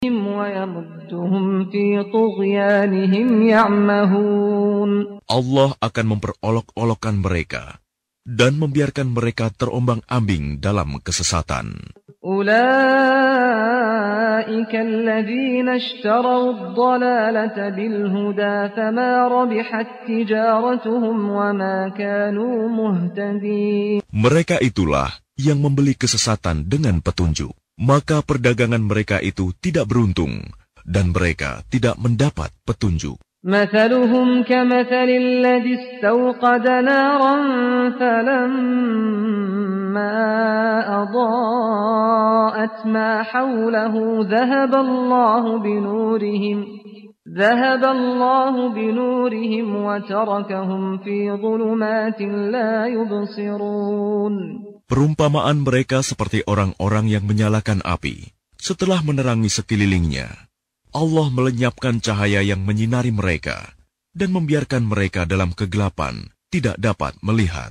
Allah akan memperolok-olokkan mereka dan membiarkan mereka terombang-ambing dalam kesesatan. Mereka itulah yang membeli kesesatan dengan petunjuk maka perdagangan mereka itu tidak beruntung dan mereka tidak mendapat petunjuk. مثلهم كمثل الذي استوقد نارا فلما أضاءت ما حوله ذهب الله بنورهم ذهب الله بنورهم وتركهم في ظلمات لا Perumpamaan mereka seperti orang-orang yang menyalakan api setelah menerangi sekelilingnya. Allah melenyapkan cahaya yang menyinari mereka dan membiarkan mereka dalam kegelapan, tidak dapat melihat.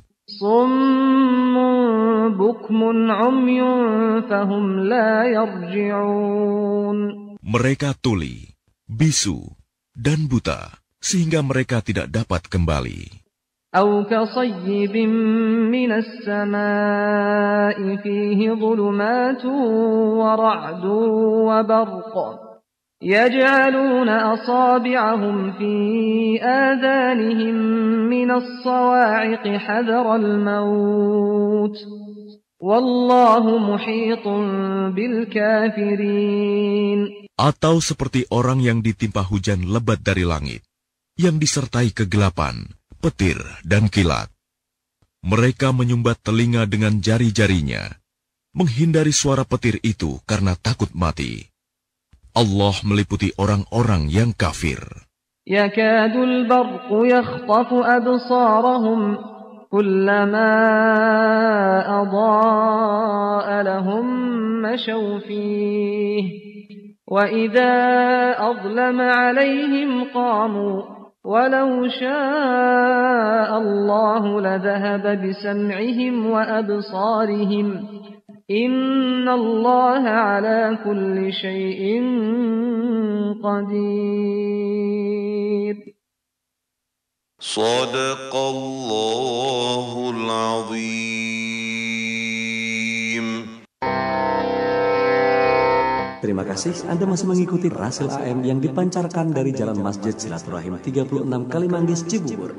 Mereka tuli, bisu, dan buta, sehingga mereka tidak dapat kembali. أو كصيب من السماء فيه ظلمات ورعد وبرق يجعلون أصابعهم في آذانهم من الصواعق حذر الموت والله محيط بالكافرين Atau seperti orang yang ditimpa hujan lebat dari langit, yang disertai kegelapan, petir, dan kilat. Mereka menyumbat telinga dengan jari-jarinya, menghindari suara petir itu karena takut mati. Allah meliputi orang-orang yang kafir. يكاد البرق يخطف أبصارهم كلما أضاء لهم مشوا wa وإذا أظلم 'alaihim qamu ولو شاء الله لذهب بسمعهم وأبصارهم إن الله على كل شيء قدير صدق الله العظيم Terima kasih Anda masih mengikuti Rasil AM yang dipancarkan dari Jalan Masjid Silaturahim 36 Kalimanggis Cibubur.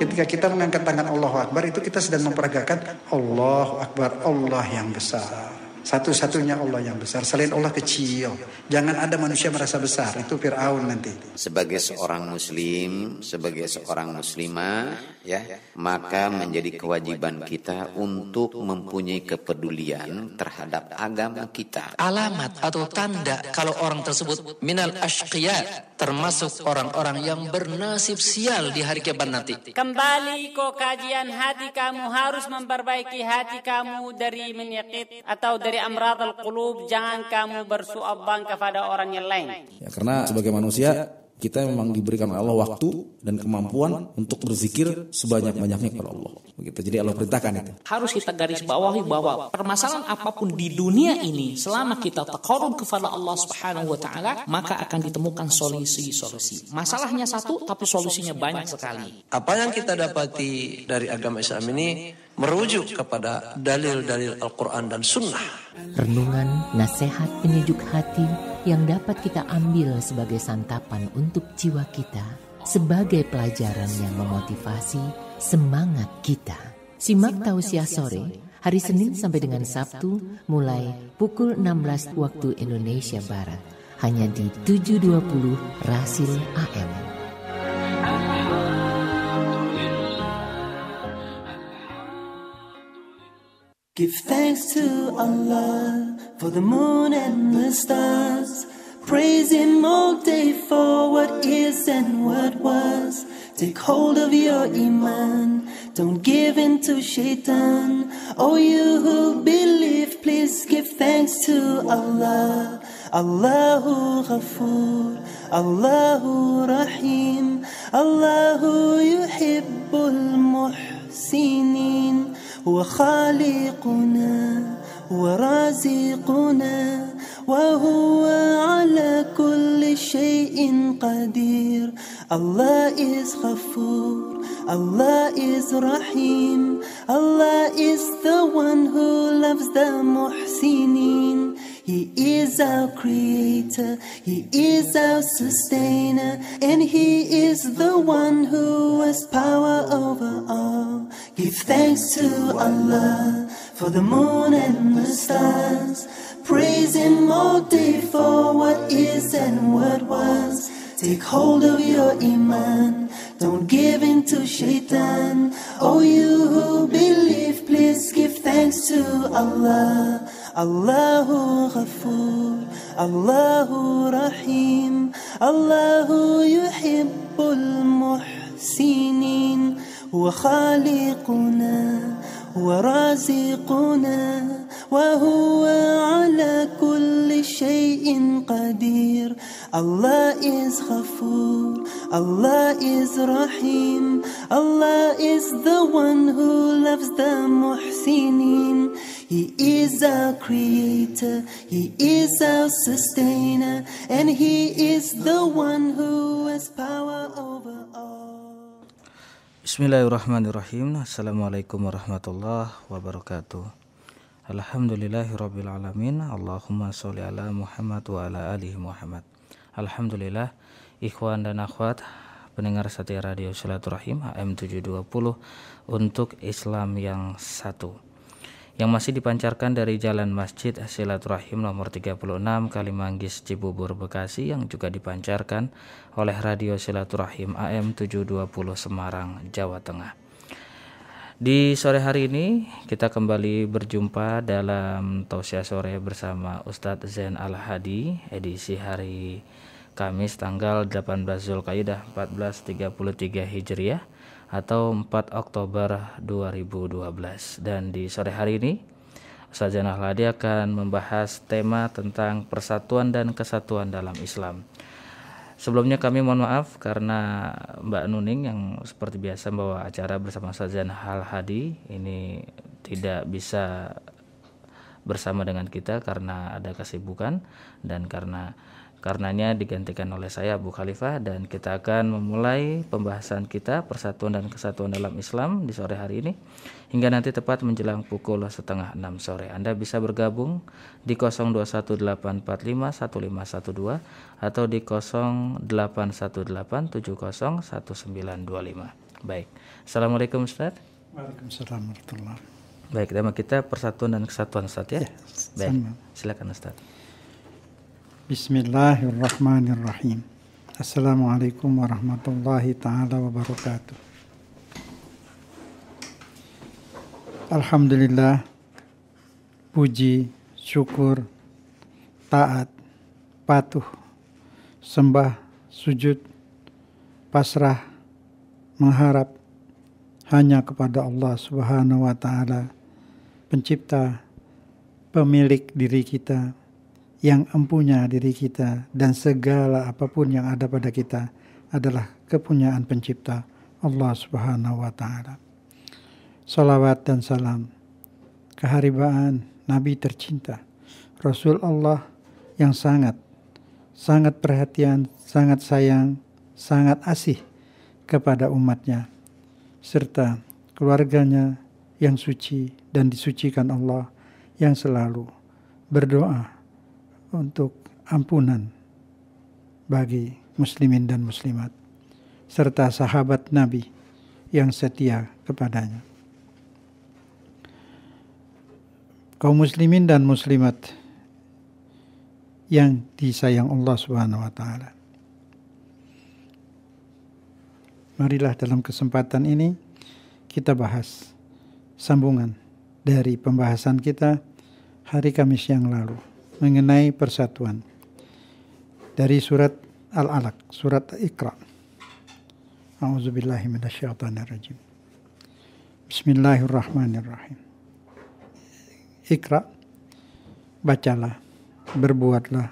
Ketika kita mengangkat tangan Allahu Akbar itu kita sedang memperagakan Allahu Akbar, Allah yang besar. Satu-satunya Allah yang besar, selain Allah kecil. Jangan ada manusia merasa besar, itu Fir'aun nanti. Sebagai seorang muslim, sebagai seorang muslimah, Ya, ya, maka menjadi kewajiban kita untuk mempunyai kepedulian terhadap agama kita. Alamat atau tanda kalau orang tersebut minal ashqiya termasuk orang-orang yang bernasib sial di hari kiamat nanti. Kembali ke kajian hati kamu harus memperbaiki hati kamu dari menyakit atau dari amrad al-qulub. Jangan kamu bersuabang kepada orang yang lain. Ya, karena sebagai manusia kita memang diberikan Allah waktu dan kemampuan untuk berzikir sebanyak-banyaknya kepada Allah. Begitu. Jadi Allah perintahkan itu. Harus kita garis bawahi bahwa permasalahan apapun di dunia ini selama kita terkorup kepada Allah Subhanahu wa taala maka akan ditemukan solusi-solusi. Masalahnya satu tapi solusinya banyak sekali. Apa yang kita dapati dari agama Islam ini merujuk kepada dalil-dalil Al-Qur'an dan Sunnah. Renungan nasihat penyejuk hati yang dapat kita ambil sebagai santapan untuk jiwa kita, sebagai pelajaran yang memotivasi semangat kita. Simak tausiah sore hari Senin sampai dengan Sabtu mulai pukul 16 waktu Indonesia Barat hanya di 7.20 Rasil AM. Give thanks to Allah for the moon and the stars. Praise Him all day for what is and what was. Take hold of your Iman, don't give in to shaitan. Oh, you who believe, please give thanks to Allah. Allahu Ghafoor, Allahu Rahim, Allahu Yuhibbul Muhsinin. هو وخالقنا ورازقنا وهو على كل شيء قدير الله is غفور الله is رحيم الله is the one who loves the محسنين He is our creator, He is our sustainer, and He is the one who has power over all. Give thanks to Allah for the moon and the stars. Praise Him all day for what is and what was. Take hold of your Iman, don't give in to Shaitan. Oh, you who believe, please give thanks to Allah. الله غفور الله رحيم الله يحب المحسنين هو خالقنا هو رازقنا وهو على كل شيء قدير Allah is غفور Allah is رحيم Allah is the one who loves the محسنين He is our creator He is our sustainer And He is the one who has power over all Bismillahirrahmanirrahim Assalamualaikum warahmatullahi wabarakatuh Alhamdulillahirrabbilalamin Allahumma sholli ala Muhammad wa ala alihi Muhammad Alhamdulillah Ikhwan dan akhwat Pendengar setia radio silaturahim AM720 Untuk Islam yang satu yang masih dipancarkan dari Jalan Masjid Silaturahim nomor 36 Kalimanggis Cibubur Bekasi yang juga dipancarkan oleh Radio Silaturahim AM 720 Semarang Jawa Tengah. Di sore hari ini kita kembali berjumpa dalam Tausiah sore bersama Ustadz Zain Al Hadi edisi hari Kamis tanggal 18 Zulkaidah 1433 Hijriah atau 4 Oktober 2012 dan di sore hari ini Ustazah Nahladi akan membahas tema tentang persatuan dan kesatuan dalam Islam sebelumnya kami mohon maaf karena Mbak Nuning yang seperti biasa membawa acara bersama Sajan Hal Hadi ini tidak bisa bersama dengan kita karena ada kesibukan dan karena Karenanya digantikan oleh saya Abu Khalifah dan kita akan memulai pembahasan kita persatuan dan kesatuan dalam Islam di sore hari ini hingga nanti tepat menjelang pukul setengah enam sore. Anda bisa bergabung di 0218451512 atau di 0818701925. Baik. Assalamualaikum Ustaz. Waalaikumsalam warahmatullahi Baik, tema kita persatuan dan kesatuan Ustaz ya. ya Baik. Silakan Ustaz. Bismillahirrahmanirrahim. Assalamualaikum warahmatullahi taala wabarakatuh. Alhamdulillah puji, syukur, taat, patuh, sembah, sujud, pasrah, mengharap hanya kepada Allah Subhanahu wa taala, pencipta, pemilik diri kita yang empunya diri kita dan segala apapun yang ada pada kita adalah kepunyaan pencipta Allah Subhanahu wa taala. Salawat dan salam keharibaan Nabi tercinta Rasul Allah yang sangat sangat perhatian, sangat sayang, sangat asih kepada umatnya serta keluarganya yang suci dan disucikan Allah yang selalu berdoa untuk ampunan bagi muslimin dan muslimat serta sahabat Nabi yang setia kepadanya. Kaum muslimin dan muslimat yang disayang Allah Subhanahu wa taala. Marilah dalam kesempatan ini kita bahas sambungan dari pembahasan kita hari Kamis yang lalu mengenai persatuan dari surat Al-Alaq, surat Iqra. A'udzubillahi minasyaitonirrajim. Bismillahirrahmanirrahim. Iqra, bacalah, berbuatlah,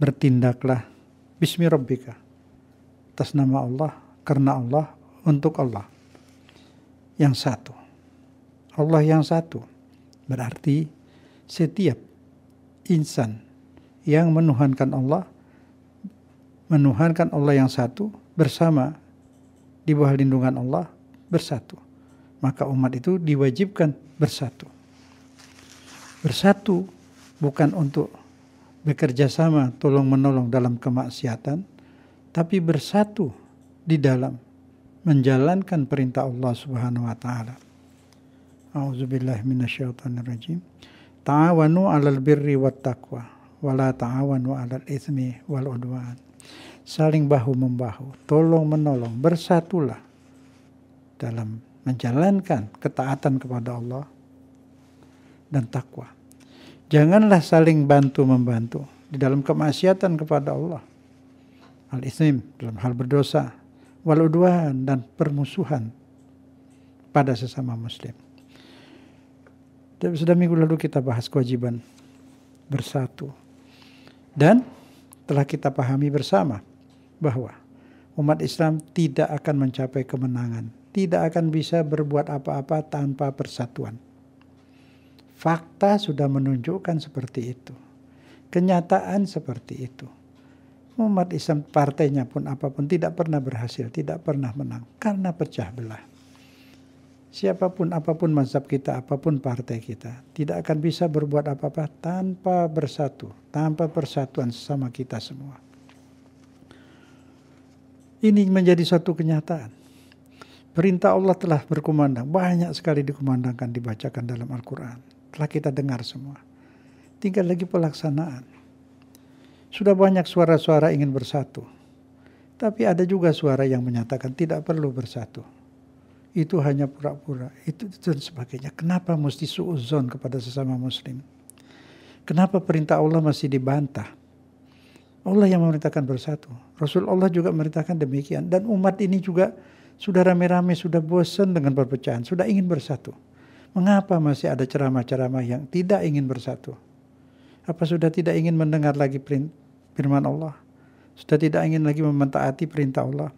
bertindaklah bismi rabbika. Atas nama Allah, karena Allah, untuk Allah. Yang satu. Allah yang satu. Berarti setiap insan yang menuhankan Allah, menuhankan Allah yang satu bersama di bawah lindungan Allah bersatu. Maka umat itu diwajibkan bersatu. Bersatu bukan untuk bekerja sama tolong menolong dalam kemaksiatan, tapi bersatu di dalam menjalankan perintah Allah Subhanahu wa taala. A'udzubillahi minasyaitonirrajim ta'awanu 'alal birri wat taqwa wa la ta'awanu 'alal ismi wal udwan. Saling bahu membahu, tolong menolong, bersatulah dalam menjalankan ketaatan kepada Allah dan takwa. Janganlah saling bantu membantu di dalam kemaksiatan kepada Allah. al ismi dalam hal berdosa, wal udwan dan permusuhan pada sesama muslim sudah minggu lalu kita bahas kewajiban bersatu. Dan telah kita pahami bersama bahwa umat Islam tidak akan mencapai kemenangan, tidak akan bisa berbuat apa-apa tanpa persatuan. Fakta sudah menunjukkan seperti itu. Kenyataan seperti itu. Umat Islam partainya pun apapun tidak pernah berhasil, tidak pernah menang karena pecah belah. Siapapun, apapun mazhab kita, apapun partai kita, tidak akan bisa berbuat apa-apa tanpa bersatu, tanpa persatuan sesama kita semua. Ini menjadi satu kenyataan. Perintah Allah telah berkumandang, banyak sekali dikumandangkan, dibacakan dalam Al-Quran. Telah kita dengar semua. Tinggal lagi pelaksanaan. Sudah banyak suara-suara ingin bersatu. Tapi ada juga suara yang menyatakan tidak perlu bersatu itu hanya pura-pura, itu dan sebagainya. Kenapa mesti suuzon kepada sesama muslim? Kenapa perintah Allah masih dibantah? Allah yang memerintahkan bersatu. Rasulullah juga memerintahkan demikian. Dan umat ini juga sudah rame-rame, sudah bosan dengan perpecahan, sudah ingin bersatu. Mengapa masih ada ceramah-ceramah yang tidak ingin bersatu? Apa sudah tidak ingin mendengar lagi firman Allah? Sudah tidak ingin lagi mementaati perintah Allah?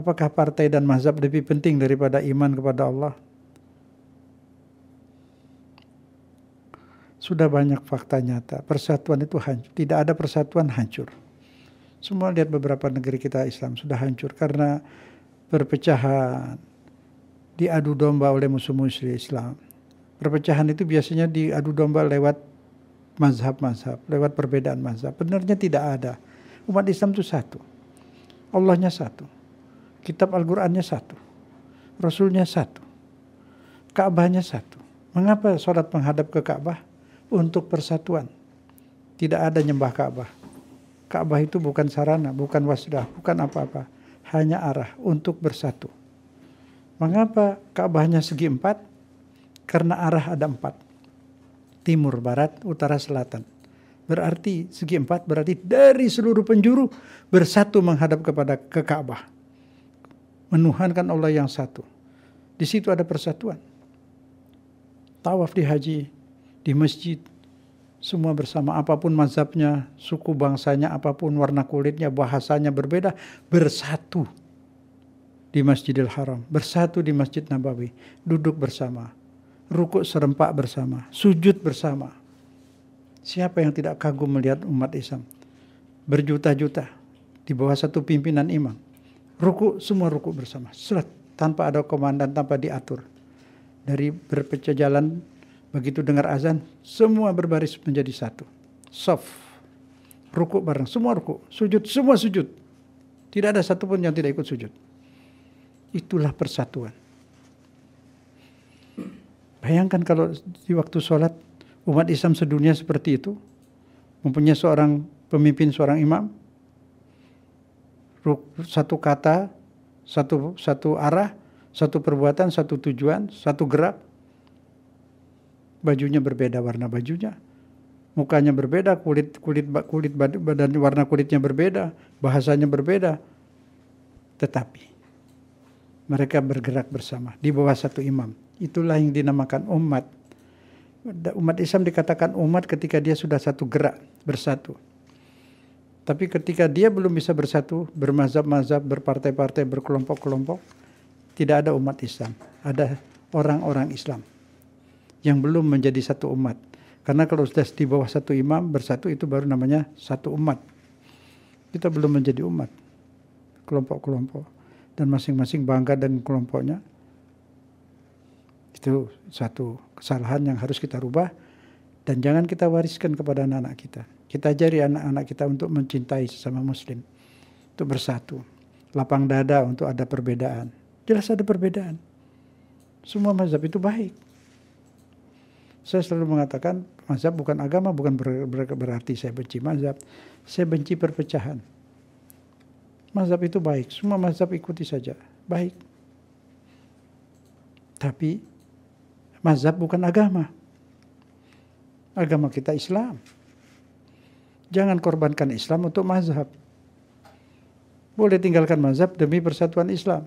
Apakah partai dan mazhab lebih penting daripada iman kepada Allah? Sudah banyak fakta nyata, persatuan itu hancur. Tidak ada persatuan hancur. Semua lihat beberapa negeri kita Islam sudah hancur karena perpecahan diadu domba oleh musuh-musuh Islam. Perpecahan itu biasanya diadu domba lewat mazhab-mazhab, lewat perbedaan mazhab. Benarnya tidak ada. Umat Islam itu satu. Allahnya satu. Kitab Al-Qur'annya satu. Rasulnya satu. Ka'bahnya satu. Mengapa sholat menghadap ke Ka'bah? Untuk persatuan. Tidak ada nyembah Ka'bah. Ka'bah itu bukan sarana, bukan wasdah, bukan apa-apa. Hanya arah untuk bersatu. Mengapa Ka'bahnya segi empat? Karena arah ada empat. Timur, barat, utara, selatan berarti segi empat berarti dari seluruh penjuru bersatu menghadap kepada ke Ka'bah menuhankan Allah yang satu. Di situ ada persatuan. Tawaf di haji, di masjid, semua bersama apapun mazhabnya, suku bangsanya, apapun warna kulitnya, bahasanya berbeda, bersatu di Masjidil Haram, bersatu di Masjid Nabawi, duduk bersama, rukuk serempak bersama, sujud bersama. Siapa yang tidak kagum melihat umat Islam berjuta-juta di bawah satu pimpinan imam? ruku semua ruku bersama selat tanpa ada komandan tanpa diatur dari berpecah jalan begitu dengar azan semua berbaris menjadi satu soft ruku bareng semua ruku sujud semua sujud tidak ada satupun yang tidak ikut sujud itulah persatuan bayangkan kalau di waktu sholat umat Islam sedunia seperti itu mempunyai seorang pemimpin seorang imam satu kata, satu satu arah, satu perbuatan, satu tujuan, satu gerak. Bajunya berbeda warna bajunya. Mukanya berbeda, kulit kulit kulit badan warna kulitnya berbeda, bahasanya berbeda. Tetapi mereka bergerak bersama di bawah satu imam. Itulah yang dinamakan umat. Umat Islam dikatakan umat ketika dia sudah satu gerak bersatu. Tapi ketika dia belum bisa bersatu, bermazhab-mazhab, berpartai-partai, berkelompok-kelompok, tidak ada umat Islam. Ada orang-orang Islam yang belum menjadi satu umat. Karena kalau sudah di bawah satu imam bersatu itu baru namanya satu umat. Kita belum menjadi umat. Kelompok-kelompok. Dan masing-masing bangga dengan kelompoknya. Itu satu kesalahan yang harus kita rubah. Dan jangan kita wariskan kepada anak-anak kita. Kita ajari anak-anak kita untuk mencintai sesama muslim. Untuk bersatu. Lapang dada untuk ada perbedaan. Jelas ada perbedaan. Semua mazhab itu baik. Saya selalu mengatakan mazhab bukan agama, bukan ber, ber, berarti saya benci mazhab. Saya benci perpecahan. Mazhab itu baik, semua mazhab ikuti saja, baik. Tapi mazhab bukan agama. Agama kita Islam. Jangan korbankan Islam untuk mazhab. Boleh tinggalkan mazhab demi persatuan Islam.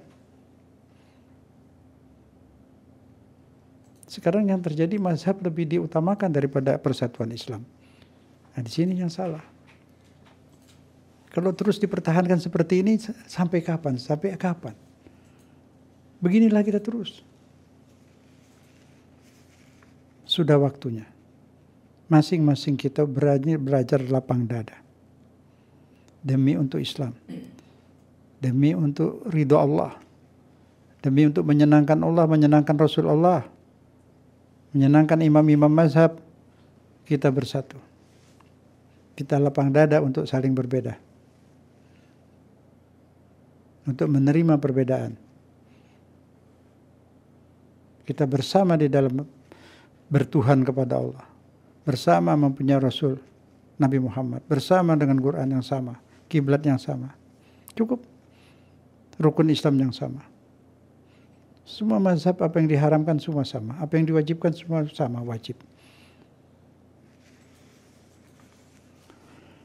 Sekarang yang terjadi mazhab lebih diutamakan daripada persatuan Islam. Nah di sini yang salah. Kalau terus dipertahankan seperti ini sampai kapan? Sampai kapan? Beginilah kita terus. Sudah waktunya masing-masing kita berani belajar lapang dada. Demi untuk Islam. Demi untuk ridho Allah. Demi untuk menyenangkan Allah, menyenangkan Rasul Allah, Menyenangkan imam-imam mazhab. Kita bersatu. Kita lapang dada untuk saling berbeda. Untuk menerima perbedaan. Kita bersama di dalam bertuhan kepada Allah bersama mempunyai Rasul Nabi Muhammad, bersama dengan Quran yang sama, kiblat yang sama. Cukup. Rukun Islam yang sama. Semua mazhab apa yang diharamkan semua sama, apa yang diwajibkan semua sama wajib.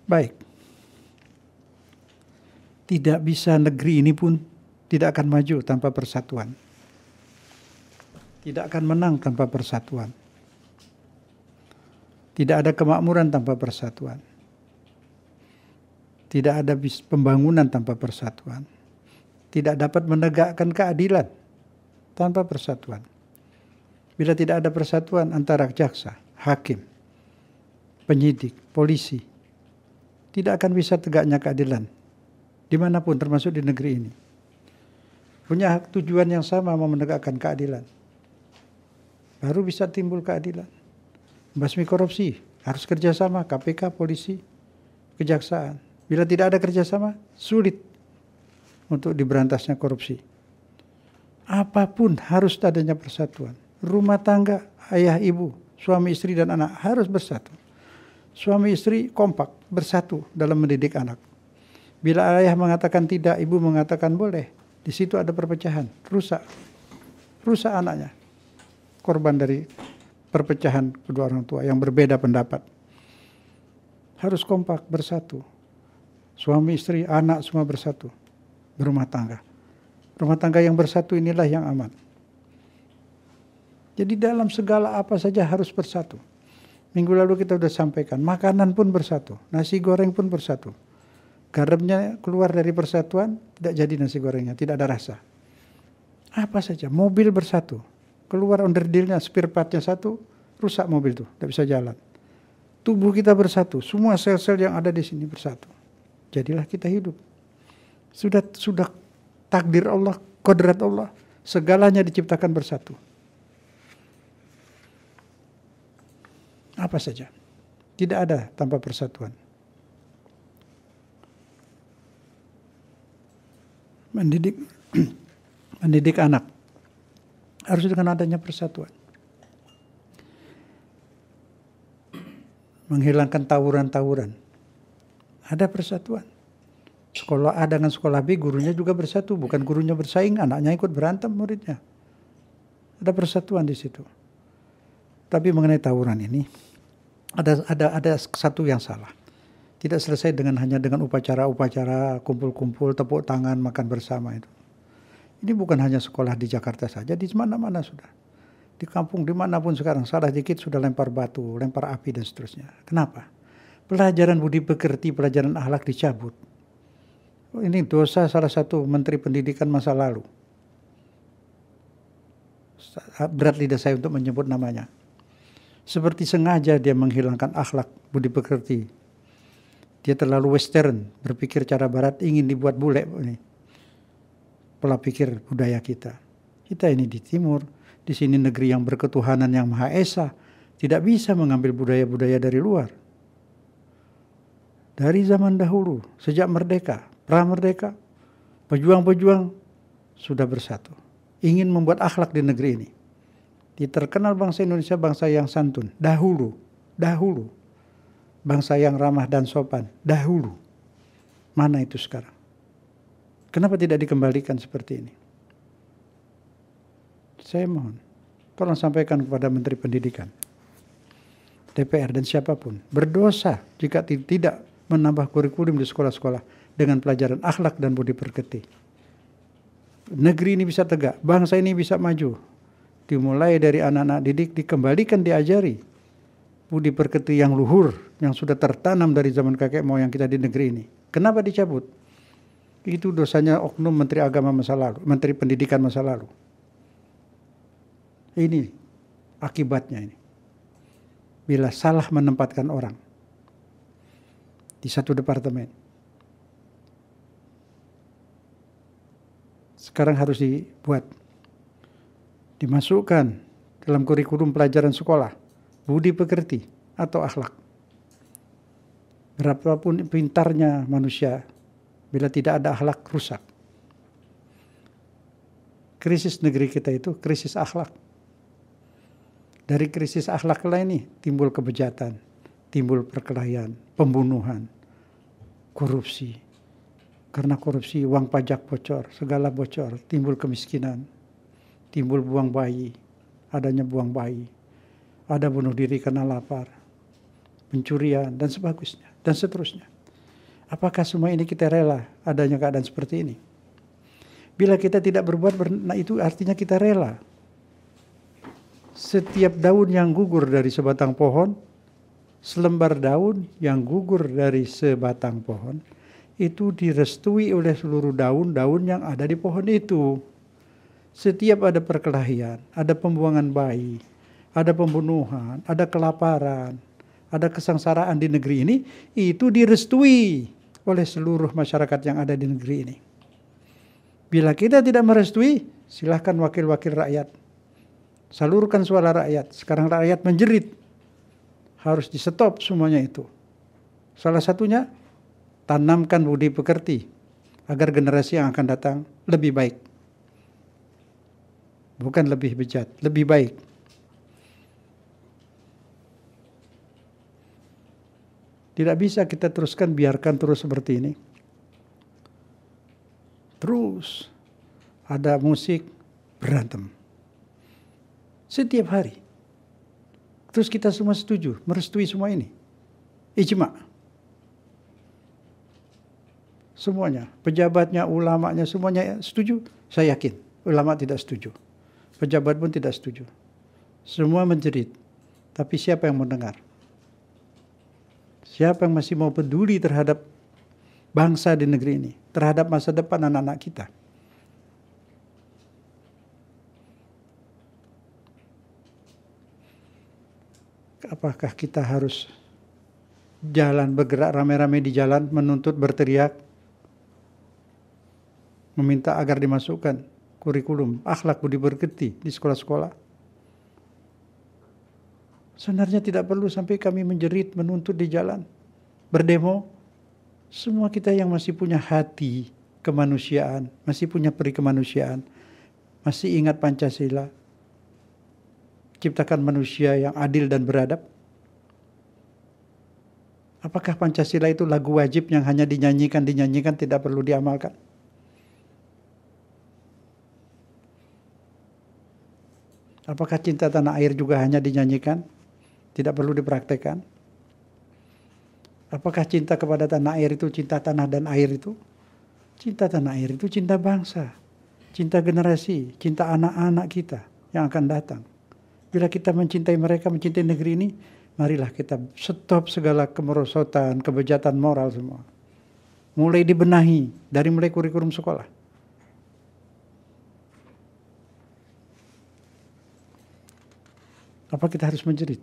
Baik. Tidak bisa negeri ini pun tidak akan maju tanpa persatuan. Tidak akan menang tanpa persatuan. Tidak ada kemakmuran tanpa persatuan. Tidak ada pembangunan tanpa persatuan. Tidak dapat menegakkan keadilan tanpa persatuan. Bila tidak ada persatuan antara jaksa, hakim, penyidik, polisi, tidak akan bisa tegaknya keadilan dimanapun termasuk di negeri ini. Punya tujuan yang sama mau menegakkan keadilan. Baru bisa timbul keadilan. Basmi korupsi, harus kerjasama KPK, polisi, kejaksaan. Bila tidak ada kerjasama, sulit untuk diberantasnya korupsi. Apapun harus adanya persatuan. Rumah tangga, ayah, ibu, suami, istri, dan anak harus bersatu. Suami istri kompak, bersatu dalam mendidik anak. Bila ayah mengatakan tidak, ibu mengatakan boleh. Di situ ada perpecahan, rusak. Rusak anaknya. Korban dari perpecahan kedua orang tua yang berbeda pendapat. Harus kompak bersatu. Suami istri, anak semua bersatu. Berumah tangga. Rumah tangga yang bersatu inilah yang aman. Jadi dalam segala apa saja harus bersatu. Minggu lalu kita sudah sampaikan, makanan pun bersatu, nasi goreng pun bersatu. Garamnya keluar dari persatuan, tidak jadi nasi gorengnya, tidak ada rasa. Apa saja, mobil bersatu, keluar underdealnya, spare partnya satu, rusak mobil tuh tidak bisa jalan. Tubuh kita bersatu, semua sel-sel yang ada di sini bersatu. Jadilah kita hidup. Sudah sudah takdir Allah, kodrat Allah, segalanya diciptakan bersatu. Apa saja. Tidak ada tanpa persatuan. Mendidik mendidik anak harus dengan adanya persatuan. Menghilangkan tawuran-tawuran. Ada persatuan. Sekolah A dengan sekolah B gurunya juga bersatu, bukan gurunya bersaing, anaknya ikut berantem muridnya. Ada persatuan di situ. Tapi mengenai tawuran ini ada ada ada satu yang salah. Tidak selesai dengan hanya dengan upacara-upacara, kumpul-kumpul, tepuk tangan, makan bersama itu ini bukan hanya sekolah di Jakarta saja, di mana-mana sudah. Di kampung dimanapun sekarang, salah dikit sudah lempar batu, lempar api dan seterusnya. Kenapa? Pelajaran budi pekerti, pelajaran ahlak dicabut. Oh, ini dosa salah satu Menteri Pendidikan masa lalu. Berat lidah saya untuk menyebut namanya. Seperti sengaja dia menghilangkan akhlak budi pekerti. Dia terlalu western, berpikir cara barat, ingin dibuat bule. Ini pola pikir budaya kita. Kita ini di timur, di sini negeri yang berketuhanan yang Maha Esa, tidak bisa mengambil budaya-budaya dari luar. Dari zaman dahulu, sejak merdeka, pra merdeka pejuang-pejuang sudah bersatu. Ingin membuat akhlak di negeri ini. Diterkenal bangsa Indonesia bangsa yang santun, dahulu, dahulu. Bangsa yang ramah dan sopan, dahulu. Mana itu sekarang? Kenapa tidak dikembalikan seperti ini? Saya mohon, tolong sampaikan kepada Menteri Pendidikan, DPR dan siapapun, berdosa jika tidak menambah kurikulum di sekolah-sekolah dengan pelajaran akhlak dan budi perketi. Negeri ini bisa tegak, bangsa ini bisa maju. Dimulai dari anak-anak didik dikembalikan diajari budi perketi yang luhur yang sudah tertanam dari zaman kakek moyang kita di negeri ini. Kenapa dicabut? itu dosanya oknum menteri agama masa lalu, menteri pendidikan masa lalu. Ini akibatnya ini. Bila salah menempatkan orang di satu departemen. Sekarang harus dibuat. Dimasukkan dalam kurikulum pelajaran sekolah. Budi pekerti atau akhlak. Berapapun pintarnya manusia bila tidak ada akhlak rusak. Krisis negeri kita itu krisis akhlak. Dari krisis akhlak lain nih timbul kebejatan, timbul perkelahian, pembunuhan, korupsi. Karena korupsi uang pajak bocor, segala bocor, timbul kemiskinan, timbul buang bayi, adanya buang bayi. Ada bunuh diri karena lapar, pencurian dan sebagusnya dan seterusnya. Apakah semua ini kita rela adanya keadaan seperti ini? Bila kita tidak berbuat, nah itu artinya kita rela. Setiap daun yang gugur dari sebatang pohon, selembar daun yang gugur dari sebatang pohon, itu direstui oleh seluruh daun-daun yang ada di pohon itu. Setiap ada perkelahian, ada pembuangan bayi, ada pembunuhan, ada kelaparan, ada kesengsaraan di negeri ini, itu direstui oleh seluruh masyarakat yang ada di negeri ini. Bila kita tidak merestui, silahkan wakil-wakil rakyat. Salurkan suara rakyat. Sekarang rakyat menjerit. Harus di stop semuanya itu. Salah satunya, tanamkan budi pekerti. Agar generasi yang akan datang lebih baik. Bukan lebih bejat, lebih baik. Tidak bisa kita teruskan biarkan terus seperti ini. Terus ada musik berantem. Setiap hari. Terus kita semua setuju, merestui semua ini. Ijma. Semuanya, pejabatnya, ulamanya, semuanya setuju. Saya yakin, ulama tidak setuju. Pejabat pun tidak setuju. Semua menjerit. Tapi siapa yang mendengar? Siapa yang masih mau peduli terhadap bangsa di negeri ini, terhadap masa depan anak-anak kita? Apakah kita harus jalan bergerak rame-rame di jalan menuntut berteriak meminta agar dimasukkan kurikulum akhlak budi pekerti di sekolah-sekolah Sebenarnya tidak perlu sampai kami menjerit, menuntut di jalan, berdemo. Semua kita yang masih punya hati kemanusiaan, masih punya peri kemanusiaan, masih ingat Pancasila. Ciptakan manusia yang adil dan beradab. Apakah Pancasila itu lagu wajib yang hanya dinyanyikan-dinyanyikan tidak perlu diamalkan? Apakah cinta tanah air juga hanya dinyanyikan? tidak perlu dipraktekkan? Apakah cinta kepada tanah air itu cinta tanah dan air itu? Cinta tanah air itu cinta bangsa, cinta generasi, cinta anak-anak kita yang akan datang. Bila kita mencintai mereka, mencintai negeri ini, marilah kita stop segala kemerosotan, kebejatan moral semua. Mulai dibenahi dari mulai kurikulum sekolah. Apa kita harus menjerit?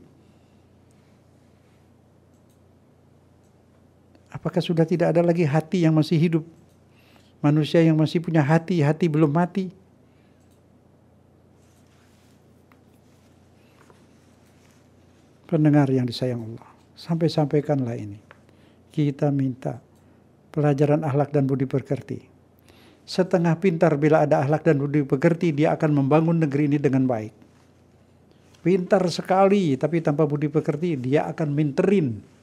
Apakah sudah tidak ada lagi hati yang masih hidup? Manusia yang masih punya hati, hati belum mati. Pendengar yang disayang Allah, sampai-sampaikanlah ini. Kita minta pelajaran akhlak dan budi pekerti. Setengah pintar bila ada akhlak dan budi pekerti, dia akan membangun negeri ini dengan baik. Pintar sekali, tapi tanpa budi pekerti, dia akan minterin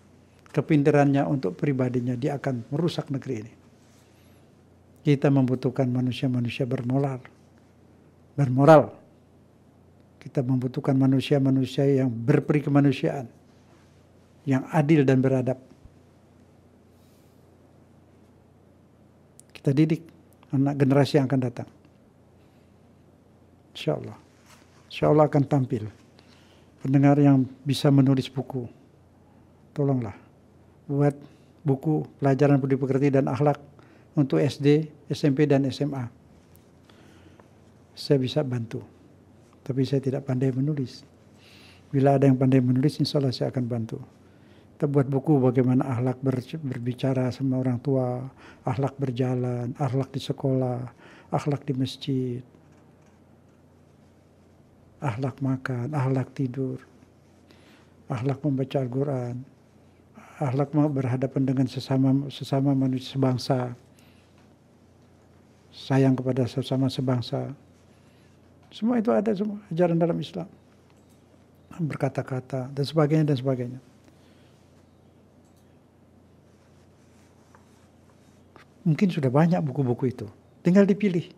kepinterannya untuk pribadinya dia akan merusak negeri ini. Kita membutuhkan manusia-manusia bermoral. Bermoral. Kita membutuhkan manusia-manusia yang berperi kemanusiaan. Yang adil dan beradab. Kita didik anak generasi yang akan datang. Insya Allah. Insya Allah akan tampil. Pendengar yang bisa menulis buku, tolonglah buat buku pelajaran budi pekerti dan akhlak untuk SD, SMP dan SMA. Saya bisa bantu. Tapi saya tidak pandai menulis. Bila ada yang pandai menulis, insya Allah saya akan bantu. Kita buat buku bagaimana akhlak berbicara sama orang tua, akhlak berjalan, akhlak di sekolah, akhlak di masjid, akhlak makan, akhlak tidur, akhlak membaca Al-Quran, akhlak berhadapan dengan sesama sesama manusia sebangsa sayang kepada sesama sebangsa semua itu ada semua ajaran dalam Islam berkata-kata dan sebagainya dan sebagainya mungkin sudah banyak buku-buku itu tinggal dipilih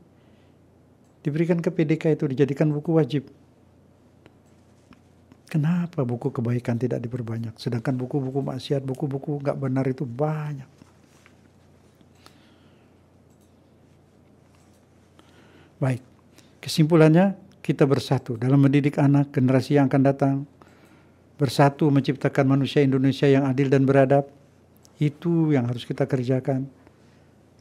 diberikan ke PDK itu dijadikan buku wajib Kenapa buku kebaikan tidak diperbanyak? Sedangkan buku-buku maksiat, buku-buku nggak benar itu banyak. Baik, kesimpulannya kita bersatu dalam mendidik anak generasi yang akan datang. Bersatu menciptakan manusia Indonesia yang adil dan beradab. Itu yang harus kita kerjakan.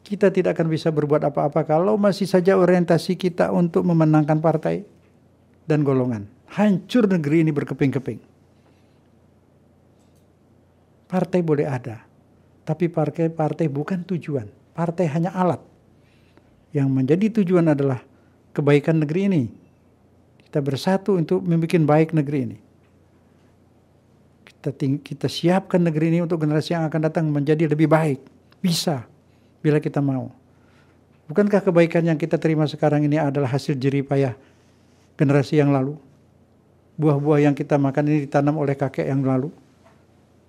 Kita tidak akan bisa berbuat apa-apa kalau masih saja orientasi kita untuk memenangkan partai dan golongan hancur negeri ini berkeping-keping. Partai boleh ada, tapi partai partai bukan tujuan. Partai hanya alat. Yang menjadi tujuan adalah kebaikan negeri ini. Kita bersatu untuk membuat baik negeri ini. Kita kita siapkan negeri ini untuk generasi yang akan datang menjadi lebih baik. Bisa bila kita mau. Bukankah kebaikan yang kita terima sekarang ini adalah hasil jerih payah generasi yang lalu? buah-buah yang kita makan ini ditanam oleh kakek yang lalu.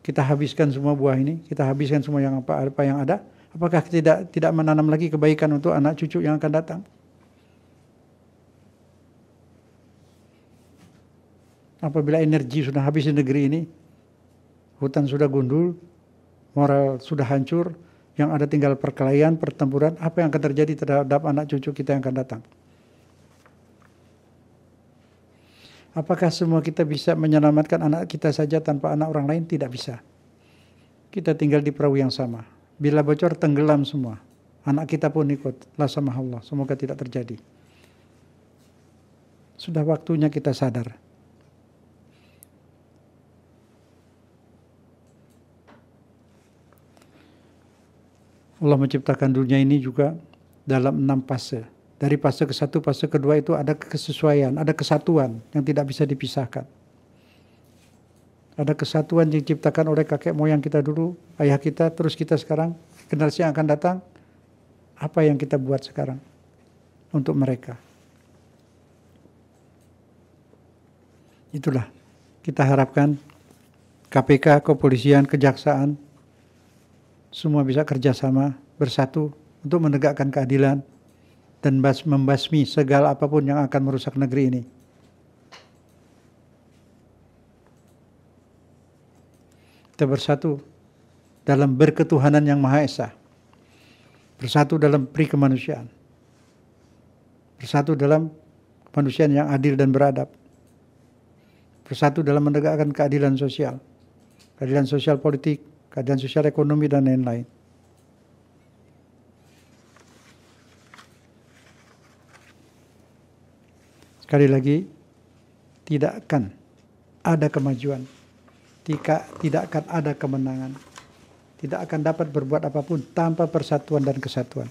Kita habiskan semua buah ini, kita habiskan semua yang apa, apa yang ada. Apakah tidak tidak menanam lagi kebaikan untuk anak cucu yang akan datang? Apabila energi sudah habis di negeri ini, hutan sudah gundul, moral sudah hancur, yang ada tinggal perkelahian, pertempuran, apa yang akan terjadi terhadap anak cucu kita yang akan datang? Apakah semua kita bisa menyelamatkan anak kita saja tanpa anak orang lain? Tidak bisa. Kita tinggal di perahu yang sama. Bila bocor tenggelam semua. Anak kita pun ikut. La sama Allah. Semoga tidak terjadi. Sudah waktunya kita sadar. Allah menciptakan dunia ini juga dalam enam fase. Dari fase ke satu, fase kedua itu ada kesesuaian, ada kesatuan yang tidak bisa dipisahkan. Ada kesatuan yang diciptakan oleh kakek moyang kita dulu, ayah kita, terus kita sekarang, generasi yang akan datang, apa yang kita buat sekarang untuk mereka. Itulah kita harapkan KPK, kepolisian, kejaksaan, semua bisa kerjasama bersatu untuk menegakkan keadilan dan membasmi segala apapun yang akan merusak negeri ini. Kita bersatu dalam berketuhanan yang Maha Esa. Bersatu dalam pri kemanusiaan. Bersatu dalam kemanusiaan yang adil dan beradab. Bersatu dalam menegakkan keadilan sosial. Keadilan sosial politik, keadilan sosial ekonomi, dan lain-lain. Sekali lagi, tidak akan ada kemajuan. Tidak, tidak akan ada kemenangan. Tidak akan dapat berbuat apapun tanpa persatuan dan kesatuan.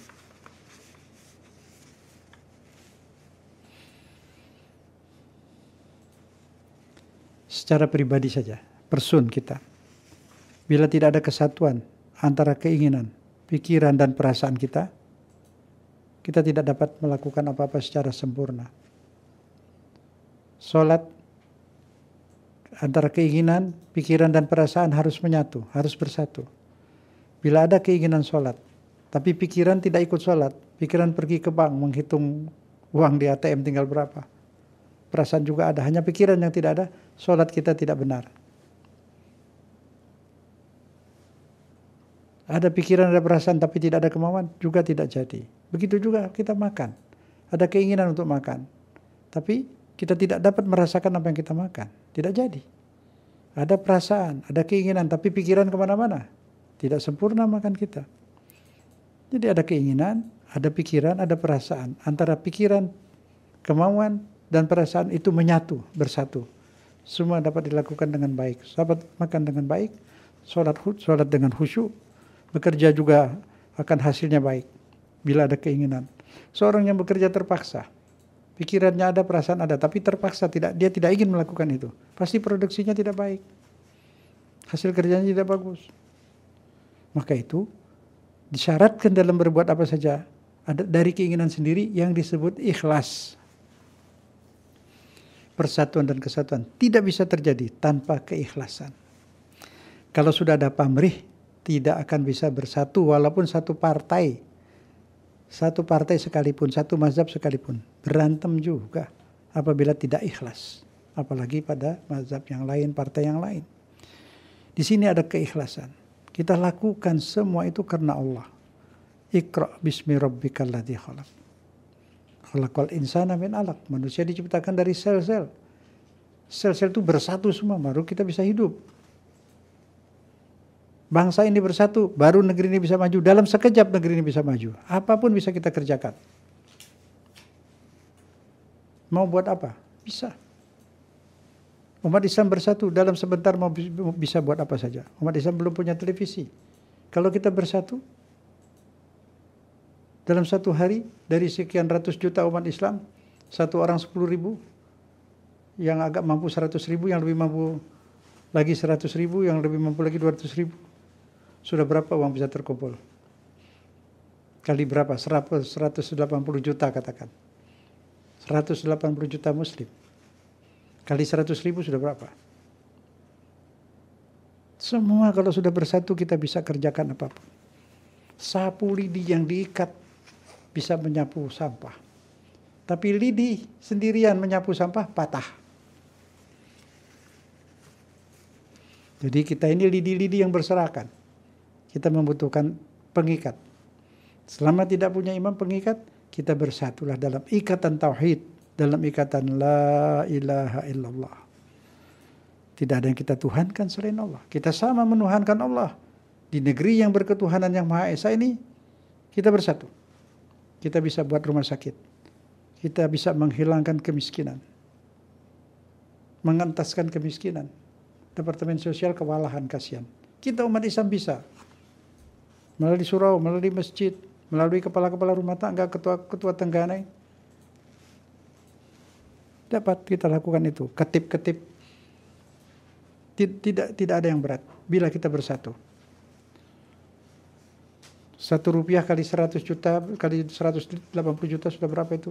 Secara pribadi saja, person kita. Bila tidak ada kesatuan antara keinginan, pikiran, dan perasaan kita, kita tidak dapat melakukan apa-apa secara sempurna sholat antara keinginan, pikiran dan perasaan harus menyatu, harus bersatu. Bila ada keinginan sholat, tapi pikiran tidak ikut sholat, pikiran pergi ke bank menghitung uang di ATM tinggal berapa. Perasaan juga ada, hanya pikiran yang tidak ada, sholat kita tidak benar. Ada pikiran, ada perasaan, tapi tidak ada kemauan, juga tidak jadi. Begitu juga kita makan. Ada keinginan untuk makan, tapi kita tidak dapat merasakan apa yang kita makan. Tidak jadi. Ada perasaan, ada keinginan, tapi pikiran kemana-mana. Tidak sempurna makan kita. Jadi ada keinginan, ada pikiran, ada perasaan. Antara pikiran, kemauan, dan perasaan itu menyatu, bersatu. Semua dapat dilakukan dengan baik. Sahabat makan dengan baik, sholat, sholat dengan khusyuk, bekerja juga akan hasilnya baik bila ada keinginan. Seorang yang bekerja terpaksa, Pikirannya ada, perasaan ada, tapi terpaksa tidak dia tidak ingin melakukan itu. Pasti produksinya tidak baik. Hasil kerjanya tidak bagus. Maka itu disyaratkan dalam berbuat apa saja ada dari keinginan sendiri yang disebut ikhlas. Persatuan dan kesatuan tidak bisa terjadi tanpa keikhlasan. Kalau sudah ada pamrih, tidak akan bisa bersatu walaupun satu partai satu partai sekalipun, satu mazhab sekalipun. Berantem juga apabila tidak ikhlas. Apalagi pada mazhab yang lain, partai yang lain. Di sini ada keikhlasan. Kita lakukan semua itu karena Allah. Ikra' bismi rabbikal ladzi khalaq. Khalaqal insana min alaq. Manusia diciptakan dari sel-sel. Sel-sel itu bersatu semua baru kita bisa hidup bangsa ini bersatu, baru negeri ini bisa maju. Dalam sekejap negeri ini bisa maju. Apapun bisa kita kerjakan. Mau buat apa? Bisa. Umat Islam bersatu dalam sebentar mau bisa buat apa saja. Umat Islam belum punya televisi. Kalau kita bersatu, dalam satu hari dari sekian ratus juta umat Islam, satu orang sepuluh ribu, yang agak mampu seratus ribu, yang lebih mampu lagi seratus ribu, yang lebih mampu lagi dua ratus ribu sudah berapa uang bisa terkumpul? Kali berapa? 100, 180 juta katakan. 180 juta muslim. Kali 100 ribu sudah berapa? Semua kalau sudah bersatu kita bisa kerjakan apapun. Sapu lidi yang diikat bisa menyapu sampah. Tapi lidi sendirian menyapu sampah patah. Jadi kita ini lidi-lidi yang berserakan kita membutuhkan pengikat. Selama tidak punya imam pengikat, kita bersatulah dalam ikatan tauhid, dalam ikatan la ilaha illallah. Tidak ada yang kita tuhankan selain Allah. Kita sama menuhankan Allah. Di negeri yang berketuhanan yang Maha Esa ini, kita bersatu. Kita bisa buat rumah sakit. Kita bisa menghilangkan kemiskinan. Mengentaskan kemiskinan. Departemen sosial kewalahan kasihan. Kita umat Islam bisa melalui surau, melalui masjid, melalui kepala-kepala rumah tangga, ketua-ketua tengganai. Dapat kita lakukan itu, ketip-ketip. Tidak tidak ada yang berat bila kita bersatu. Satu rupiah kali seratus juta, kali seratus delapan puluh juta sudah berapa itu?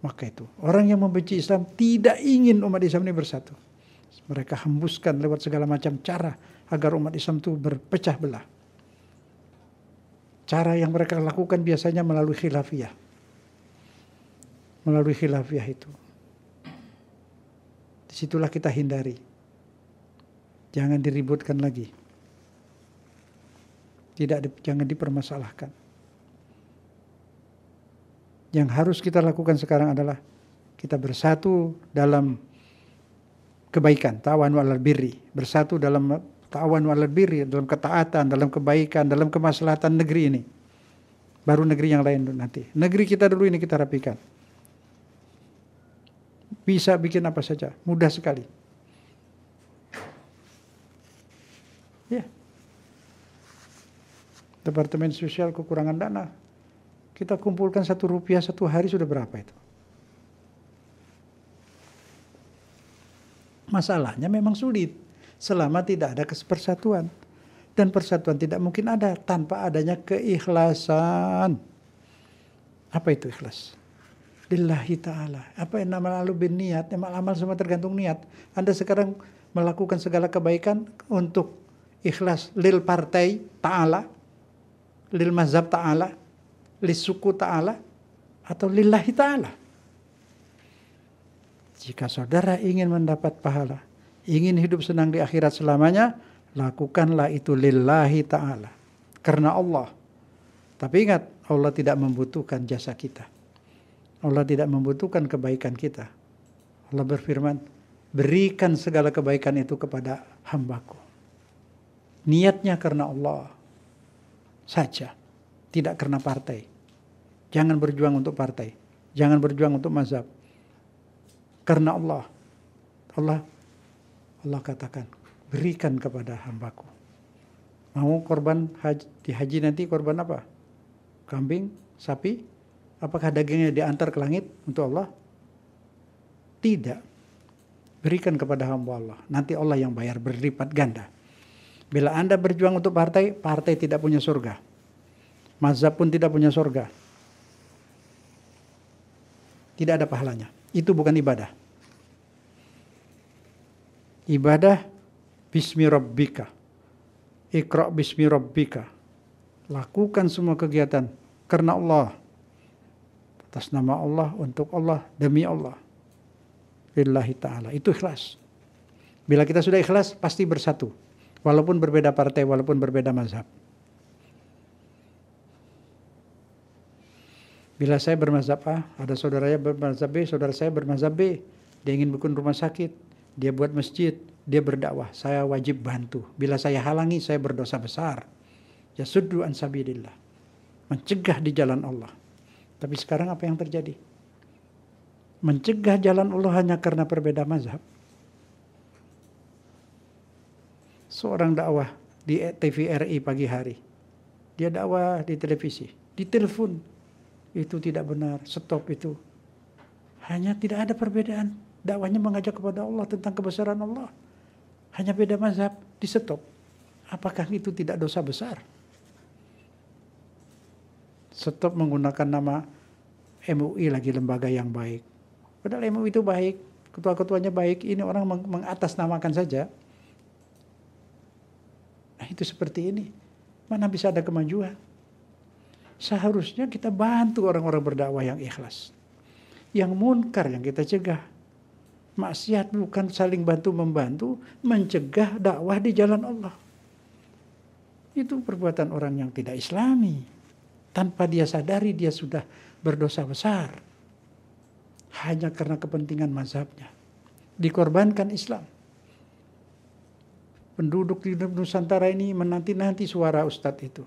Maka itu, orang yang membenci Islam tidak ingin umat Islam ini bersatu. Mereka hembuskan lewat segala macam cara agar umat Islam itu berpecah belah. Cara yang mereka lakukan biasanya melalui khilafiyah. Melalui khilafiyah itu. Disitulah kita hindari. Jangan diributkan lagi. Tidak di, jangan dipermasalahkan. Yang harus kita lakukan sekarang adalah kita bersatu dalam kebaikan, tawan alal birri, bersatu dalam ta'awan alal birri dalam ketaatan, dalam kebaikan, dalam kemaslahatan negeri ini. Baru negeri yang lain nanti. Negeri kita dulu ini kita rapikan. Bisa bikin apa saja, mudah sekali. Ya. Departemen Sosial kekurangan dana. Kita kumpulkan satu rupiah satu hari sudah berapa itu? Masalahnya memang sulit selama tidak ada kesepersatuan Dan persatuan tidak mungkin ada tanpa adanya keikhlasan. Apa itu ikhlas? Lillahi ta'ala. Apa yang namanya lalu bin niat? Amal, amal semua tergantung niat. Anda sekarang melakukan segala kebaikan untuk ikhlas lil partai ta'ala, lil mazhab ta'ala, lil suku ta'ala, atau lillahi ta'ala. Jika saudara ingin mendapat pahala, ingin hidup senang di akhirat selamanya, lakukanlah itu lillahi ta'ala. Karena Allah. Tapi ingat, Allah tidak membutuhkan jasa kita. Allah tidak membutuhkan kebaikan kita. Allah berfirman, berikan segala kebaikan itu kepada hambaku. Niatnya karena Allah saja, tidak karena partai. Jangan berjuang untuk partai, jangan berjuang untuk mazhab. Karena Allah, Allah Allah katakan, berikan kepada hambaku. Mau korban haji, di haji nanti korban apa? Kambing, sapi? Apakah dagingnya diantar ke langit untuk Allah? Tidak. Berikan kepada hamba Allah. Nanti Allah yang bayar berlipat ganda. Bila Anda berjuang untuk partai, partai tidak punya surga. Mazhab pun tidak punya surga. Tidak ada pahalanya. Itu bukan ibadah ibadah bismi rabbika. ikra bismi rabbika. Lakukan semua kegiatan karena Allah. Atas nama Allah, untuk Allah, demi Allah. Lillahi ta'ala. Itu ikhlas. Bila kita sudah ikhlas, pasti bersatu. Walaupun berbeda partai, walaupun berbeda mazhab. Bila saya bermazhab A, ada saudaranya bermazhab B, saudara saya bermazhab B. Dia ingin bikin rumah sakit dia buat masjid, dia berdakwah, saya wajib bantu. Bila saya halangi, saya berdosa besar. Ya an sabilillah. Mencegah di jalan Allah. Tapi sekarang apa yang terjadi? Mencegah jalan Allah hanya karena perbedaan mazhab. Seorang dakwah di TVRI pagi hari. Dia dakwah di televisi, di telepon, Itu tidak benar, stop itu. Hanya tidak ada perbedaan dakwahnya mengajak kepada Allah tentang kebesaran Allah. Hanya beda mazhab, disetop. Apakah itu tidak dosa besar? Setop menggunakan nama MUI lagi lembaga yang baik. Padahal MUI itu baik, ketua-ketuanya baik, ini orang meng mengatasnamakan saja. Nah itu seperti ini. Mana bisa ada kemajuan? Seharusnya kita bantu orang-orang berdakwah yang ikhlas. Yang munkar yang kita cegah maksiat bukan saling bantu membantu, mencegah dakwah di jalan Allah. Itu perbuatan orang yang tidak islami. Tanpa dia sadari dia sudah berdosa besar. Hanya karena kepentingan mazhabnya. Dikorbankan Islam. Penduduk di Nusantara ini menanti-nanti suara ustadz itu.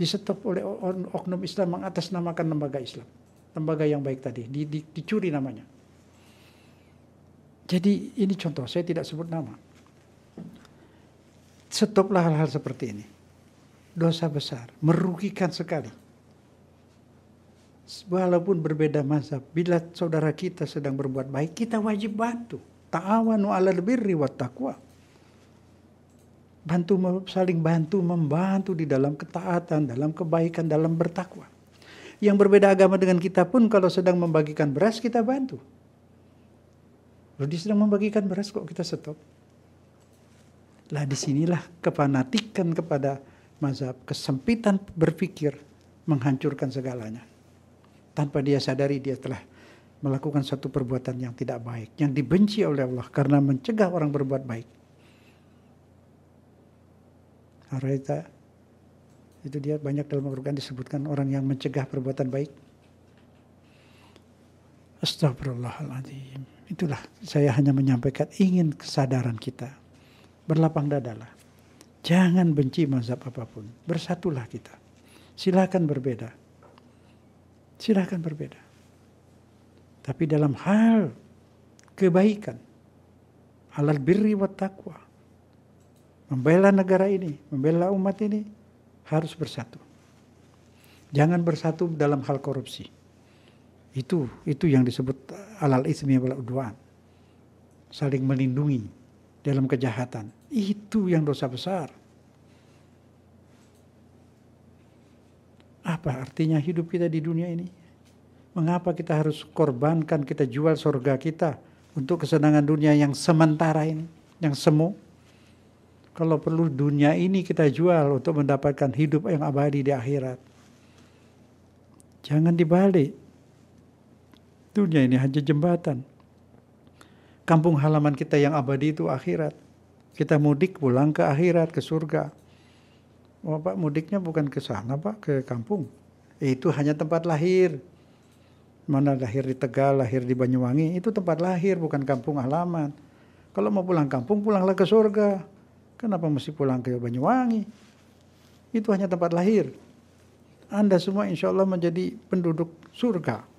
Disetop oleh oknum Islam mengatasnamakan lembaga Islam. Lembaga yang baik tadi, dicuri namanya jadi ini contoh, saya tidak sebut nama. Stoplah hal-hal seperti ini. Dosa besar, merugikan sekali. Walaupun berbeda mazhab, bila saudara kita sedang berbuat baik, kita wajib bantu. Ta'awanu ala birri wa taqwa. Bantu saling bantu membantu di dalam ketaatan, dalam kebaikan, dalam bertakwa. Yang berbeda agama dengan kita pun kalau sedang membagikan beras kita bantu Lalu dia sedang membagikan beras kok kita stop. Lah disinilah kepanatikan kepada mazhab, kesempitan berpikir menghancurkan segalanya. Tanpa dia sadari dia telah melakukan satu perbuatan yang tidak baik, yang dibenci oleh Allah karena mencegah orang berbuat baik. Harita itu dia banyak dalam Al-Quran disebutkan orang yang mencegah perbuatan baik. Astagfirullahaladzim. Itulah saya hanya menyampaikan ingin kesadaran kita. Berlapang dadalah. Jangan benci mazhab apapun. Bersatulah kita. Silakan berbeda. Silakan berbeda. Tapi dalam hal kebaikan, alat birri wa taqwa, membela negara ini, membela umat ini, harus bersatu. Jangan bersatu dalam hal korupsi. Itu itu yang disebut alal ismi wal udwan. Saling melindungi dalam kejahatan. Itu yang dosa besar. Apa artinya hidup kita di dunia ini? Mengapa kita harus korbankan, kita jual surga kita untuk kesenangan dunia yang sementara ini, yang semu? Kalau perlu dunia ini kita jual untuk mendapatkan hidup yang abadi di akhirat. Jangan dibalik dunia ini hanya jembatan. Kampung halaman kita yang abadi itu akhirat. Kita mudik pulang ke akhirat, ke surga. Oh, Pak, mudiknya bukan ke sana, Pak, ke kampung. Eh, itu hanya tempat lahir. Mana lahir di Tegal, lahir di Banyuwangi, itu tempat lahir, bukan kampung halaman. Kalau mau pulang kampung, pulanglah ke surga. Kenapa mesti pulang ke Banyuwangi? Itu hanya tempat lahir. Anda semua insya Allah menjadi penduduk surga.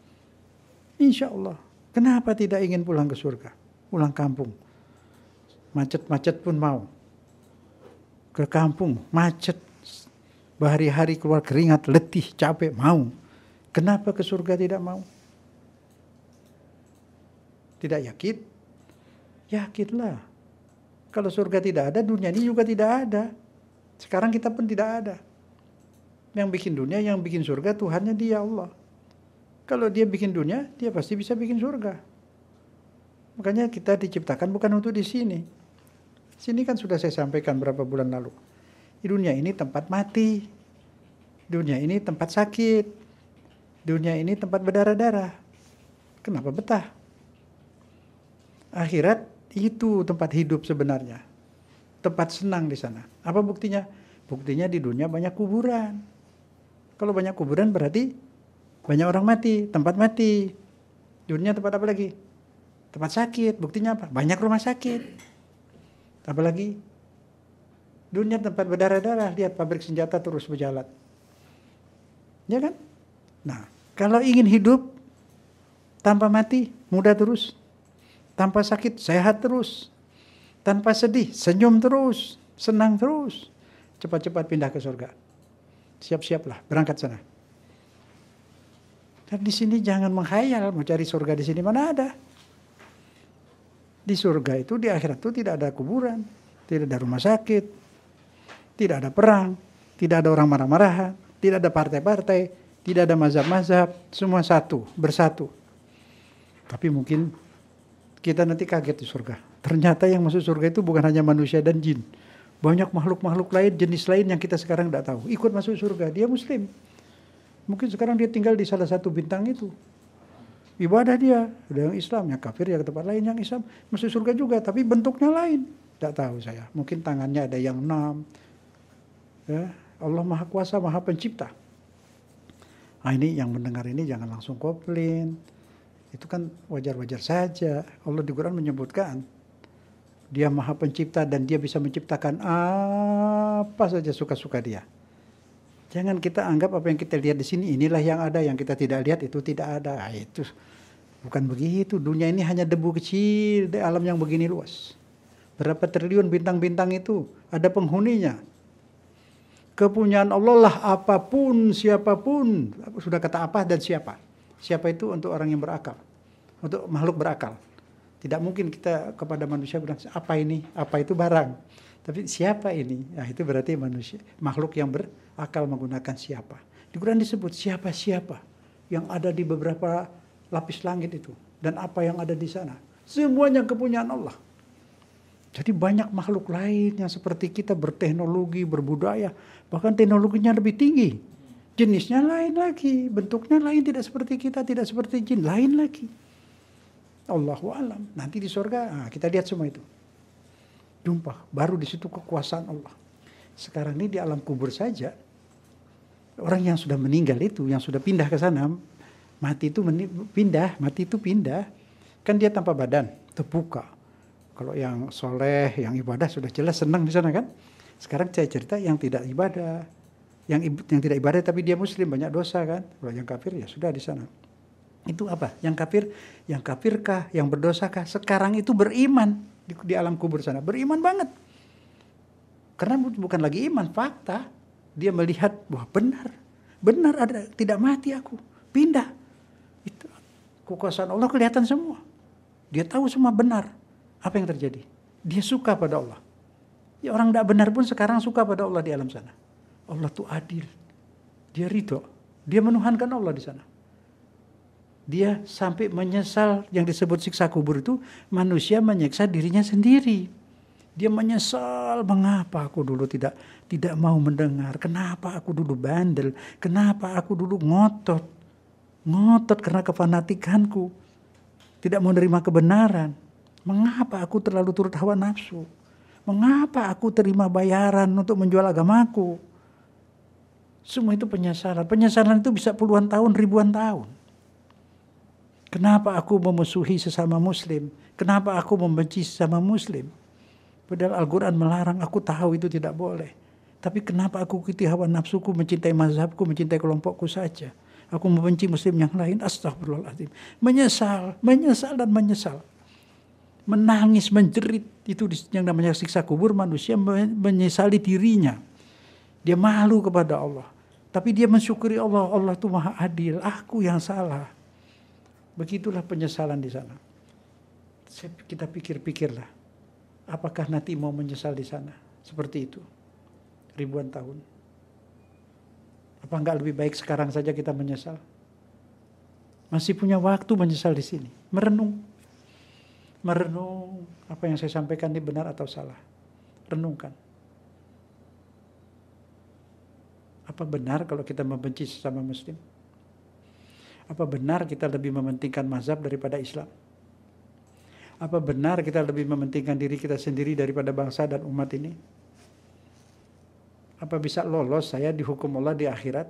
Insya Allah. Kenapa tidak ingin pulang ke surga? Pulang kampung. Macet-macet pun mau. Ke kampung, macet. Berhari-hari keluar keringat, letih, capek, mau. Kenapa ke surga tidak mau? Tidak yakin? Yakinlah. Kalau surga tidak ada, dunia ini juga tidak ada. Sekarang kita pun tidak ada. Yang bikin dunia, yang bikin surga, Tuhannya dia Allah. Kalau dia bikin dunia, dia pasti bisa bikin surga. Makanya kita diciptakan bukan untuk di sini. Sini kan sudah saya sampaikan berapa bulan lalu. Di dunia ini tempat mati. Dunia ini tempat sakit. Dunia ini tempat berdarah-darah. Kenapa betah? Akhirat itu tempat hidup sebenarnya. Tempat senang di sana. Apa buktinya? Buktinya di dunia banyak kuburan. Kalau banyak kuburan berarti banyak orang mati, tempat mati. Dunia tempat apa lagi? Tempat sakit. Buktinya apa? Banyak rumah sakit. apa lagi dunia tempat berdarah-darah, lihat pabrik senjata terus berjalan. Ya kan? Nah, kalau ingin hidup tanpa mati, muda terus. Tanpa sakit, sehat terus. Tanpa sedih, senyum terus. Senang terus. Cepat-cepat pindah ke surga. Siap-siaplah, berangkat sana. Dan di sini jangan menghayal mau cari surga di sini mana ada. Di surga itu di akhirat itu tidak ada kuburan, tidak ada rumah sakit, tidak ada perang, tidak ada orang marah-marahan, tidak ada partai-partai, tidak ada mazhab-mazhab, semua satu, bersatu. Tapi mungkin kita nanti kaget di surga. Ternyata yang masuk surga itu bukan hanya manusia dan jin. Banyak makhluk-makhluk lain, jenis lain yang kita sekarang tidak tahu. Ikut masuk surga, dia muslim Mungkin sekarang dia tinggal di salah satu bintang itu. Ibadah dia, ada yang Islam, yang kafir, yang tempat lain, yang Islam. Masuk surga juga, tapi bentuknya lain. Tidak tahu saya. Mungkin tangannya ada yang enam. Ya, Allah Maha Kuasa, Maha Pencipta. Nah ini yang mendengar ini jangan langsung komplain. Itu kan wajar-wajar saja. Allah di Quran menyebutkan dia maha pencipta dan dia bisa menciptakan apa saja suka-suka dia. Jangan kita anggap apa yang kita lihat di sini inilah yang ada, yang kita tidak lihat itu tidak ada. Nah, itu bukan begitu. Dunia ini hanya debu kecil di alam yang begini luas. Berapa triliun bintang-bintang itu ada penghuninya. Kepunyaan Allah lah apapun, siapapun. Sudah kata apa dan siapa. Siapa itu untuk orang yang berakal. Untuk makhluk berakal. Tidak mungkin kita kepada manusia bilang apa ini, apa itu barang tapi siapa ini? Nah, itu berarti manusia, makhluk yang berakal menggunakan siapa. Di Quran disebut siapa-siapa yang ada di beberapa lapis langit itu dan apa yang ada di sana. Semuanya kepunyaan Allah. Jadi banyak makhluk lain yang seperti kita berteknologi, berbudaya, bahkan teknologinya lebih tinggi. Jenisnya lain lagi, bentuknya lain tidak seperti kita, tidak seperti jin, lain lagi. Allahu alam. Nanti di surga, nah, kita lihat semua itu. Jumpa, baru di situ kekuasaan Allah. Sekarang ini di alam kubur saja, orang yang sudah meninggal itu, yang sudah pindah ke sana, mati itu pindah, mati itu pindah. Kan dia tanpa badan, terbuka. Kalau yang soleh, yang ibadah sudah jelas senang di sana kan. Sekarang saya cerita yang tidak ibadah, yang yang tidak ibadah tapi dia muslim banyak dosa kan. Kalau yang kafir ya sudah di sana. Itu apa? Yang kafir, yang kafirkah, yang berdosakah? Sekarang itu beriman di, di alam kubur sana beriman banget karena bukan lagi iman fakta dia melihat bahwa benar benar ada tidak mati aku pindah itu kekuasaan Allah kelihatan semua dia tahu semua benar apa yang terjadi dia suka pada Allah ya orang tidak benar pun sekarang suka pada Allah di alam sana Allah tuh adil dia ridho dia menuhankan Allah di sana dia sampai menyesal yang disebut siksa kubur itu manusia menyiksa dirinya sendiri. Dia menyesal mengapa aku dulu tidak tidak mau mendengar, kenapa aku dulu bandel, kenapa aku dulu ngotot. Ngotot karena kefanatikanku. Tidak mau menerima kebenaran. Mengapa aku terlalu turut hawa nafsu? Mengapa aku terima bayaran untuk menjual agamaku? Semua itu penyesalan. Penyesalan itu bisa puluhan tahun, ribuan tahun Kenapa aku memusuhi sesama muslim? Kenapa aku membenci sesama muslim? Padahal Al-Quran melarang, aku tahu itu tidak boleh. Tapi kenapa aku ikuti hawa nafsuku, mencintai mazhabku, mencintai kelompokku saja. Aku membenci muslim yang lain, astagfirullahaladzim. Menyesal, menyesal dan menyesal. Menangis, menjerit, itu yang namanya siksa kubur manusia menyesali dirinya. Dia malu kepada Allah. Tapi dia mensyukuri Allah, Allah itu maha adil, aku yang salah Begitulah penyesalan di sana. Kita pikir-pikirlah. Apakah nanti mau menyesal di sana? Seperti itu. Ribuan tahun. Apa enggak lebih baik sekarang saja kita menyesal? Masih punya waktu menyesal di sini. Merenung. Merenung apa yang saya sampaikan ini benar atau salah. Renungkan. Apa benar kalau kita membenci sesama muslim? Apa benar kita lebih mementingkan mazhab daripada Islam? Apa benar kita lebih mementingkan diri kita sendiri daripada bangsa dan umat ini? Apa bisa lolos saya dihukum Allah di akhirat?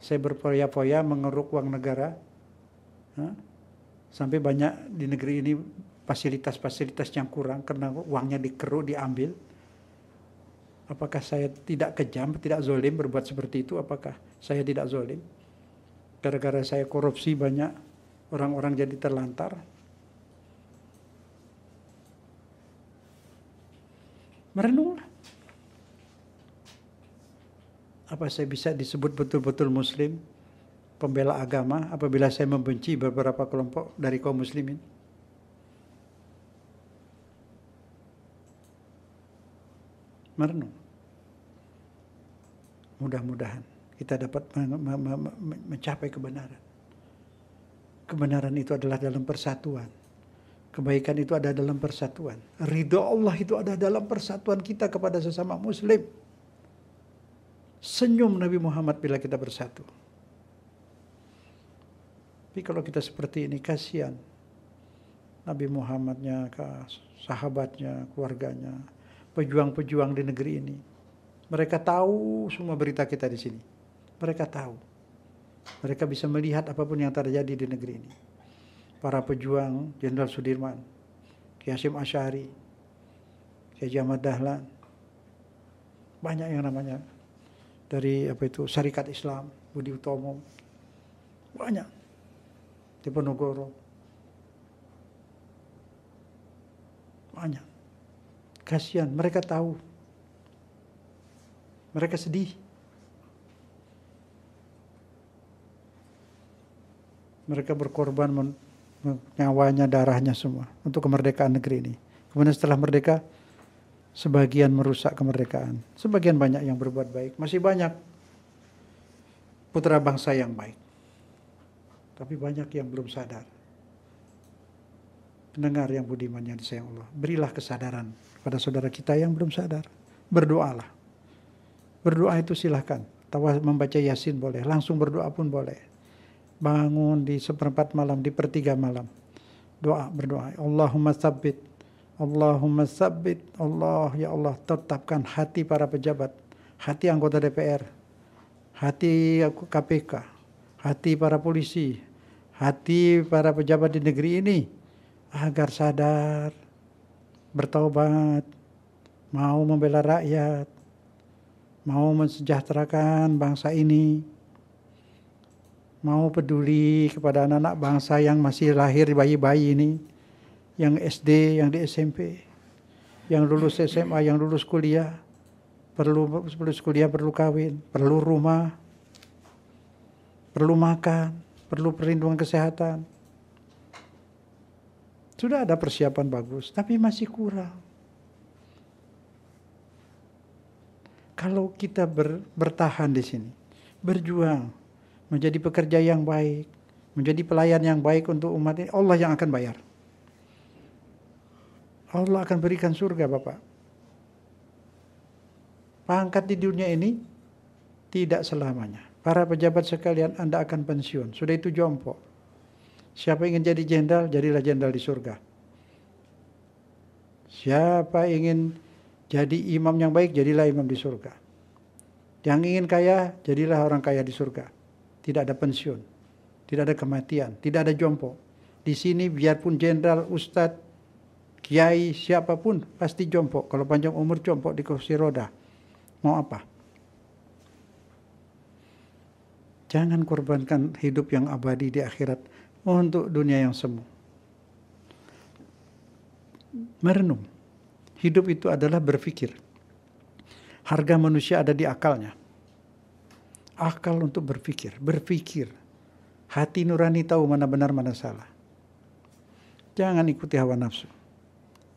Saya berpoya-poya mengeruk uang negara. Sampai banyak di negeri ini fasilitas-fasilitas yang kurang karena uangnya dikeruk, diambil. Apakah saya tidak kejam, tidak zolim berbuat seperti itu? Apakah saya tidak zolim? gara-gara saya korupsi banyak orang-orang jadi terlantar. Merenunglah. Apa saya bisa disebut betul-betul muslim, pembela agama apabila saya membenci beberapa kelompok dari kaum muslimin? Merenung. Mudah-mudahan kita dapat mencapai kebenaran. Kebenaran itu adalah dalam persatuan. Kebaikan itu ada dalam persatuan. Ridho Allah itu ada dalam persatuan kita kepada sesama muslim. Senyum Nabi Muhammad bila kita bersatu. Tapi kalau kita seperti ini kasihan. Nabi Muhammadnya, sahabatnya, keluarganya, pejuang-pejuang di negeri ini. Mereka tahu semua berita kita di sini mereka tahu. Mereka bisa melihat apapun yang terjadi di negeri ini. Para pejuang Jenderal Sudirman, Ki Hasyim Asy'ari, Ki Ahmad Dahlan, banyak yang namanya dari apa itu Syarikat Islam, Budi Utomo, banyak di Penogoro, banyak. Kasihan, mereka tahu. Mereka sedih Mereka berkorban nyawanya, darahnya semua untuk kemerdekaan negeri ini. Kemudian setelah merdeka, sebagian merusak kemerdekaan. Sebagian banyak yang berbuat baik. Masih banyak putra bangsa yang baik. Tapi banyak yang belum sadar. Pendengar yang budiman yang disayang Allah, berilah kesadaran pada saudara kita yang belum sadar. Berdoalah. Berdoa itu silahkan. Tawa membaca Yasin boleh, langsung berdoa pun boleh bangun di seperempat malam, di pertiga malam. Doa, berdoa. Ya Allahumma sabit Allahumma sabit Allah, ya Allah, tetapkan hati para pejabat. Hati anggota DPR. Hati KPK. Hati para polisi. Hati para pejabat di negeri ini. Agar sadar. Bertaubat. Mau membela rakyat. Mau mensejahterakan bangsa ini mau peduli kepada anak-anak bangsa yang masih lahir bayi-bayi ini, yang SD, yang di SMP, yang lulus SMA, yang lulus kuliah, perlu lulus kuliah perlu kawin, perlu rumah, perlu makan, perlu perlindungan kesehatan. Sudah ada persiapan bagus, tapi masih kurang. Kalau kita ber, bertahan di sini, berjuang, menjadi pekerja yang baik, menjadi pelayan yang baik untuk umat ini, Allah yang akan bayar. Allah akan berikan surga, Bapak. Pangkat di dunia ini tidak selamanya. Para pejabat sekalian, Anda akan pensiun. Sudah itu jompo. Siapa ingin jadi jenderal, jadilah jenderal di surga. Siapa ingin jadi imam yang baik, jadilah imam di surga. Yang ingin kaya, jadilah orang kaya di surga. Tidak ada pensiun, tidak ada kematian, tidak ada jompo. Di sini biarpun jenderal, ustadz, kiai, siapapun pasti jompo. Kalau panjang umur jompo di kursi roda. Mau apa? Jangan korbankan hidup yang abadi di akhirat untuk dunia yang semu. Merenung. Hidup itu adalah berpikir. Harga manusia ada di akalnya akal untuk berpikir, berpikir. Hati nurani tahu mana benar mana salah. Jangan ikuti hawa nafsu.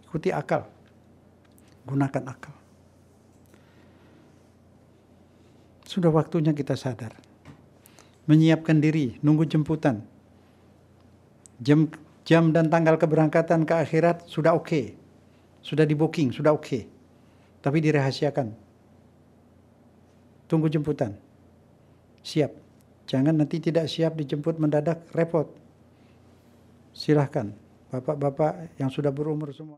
Ikuti akal. Gunakan akal. Sudah waktunya kita sadar. Menyiapkan diri, nunggu jemputan. Jam, jam dan tanggal keberangkatan ke akhirat sudah oke. Okay. Sudah di booking, sudah oke. Okay. Tapi dirahasiakan. Tunggu jemputan siap. Jangan nanti tidak siap dijemput mendadak repot. Silahkan, bapak-bapak yang sudah berumur semua.